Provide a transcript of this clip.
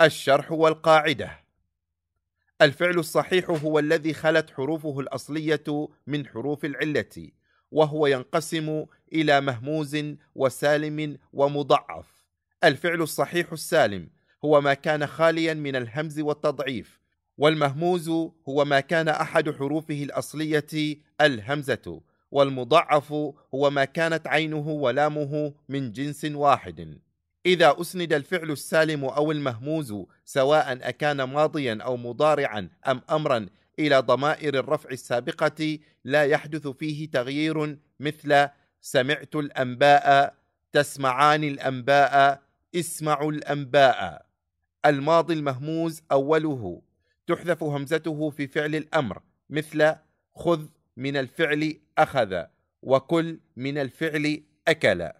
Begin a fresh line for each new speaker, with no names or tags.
الشرح والقاعدة الفعل الصحيح هو الذي خلت حروفه الأصلية من حروف العلة وهو ينقسم إلى مهموز وسالم ومضعف الفعل الصحيح السالم هو ما كان خاليا من الهمز والتضعيف والمهموز هو ما كان أحد حروفه الأصلية الهمزة والمضعف هو ما كانت عينه ولامه من جنس واحد إذا أسند الفعل السالم أو المهموز سواء أكان ماضيا أو مضارعا أم أمرا إلى ضمائر الرفع السابقة لا يحدث فيه تغيير مثل سمعت الأنباء تسمعان الأنباء اسمعوا الأنباء الماضي المهموز أوله تحذف همزته في فعل الأمر مثل خذ من الفعل أخذ وكل من الفعل
أكل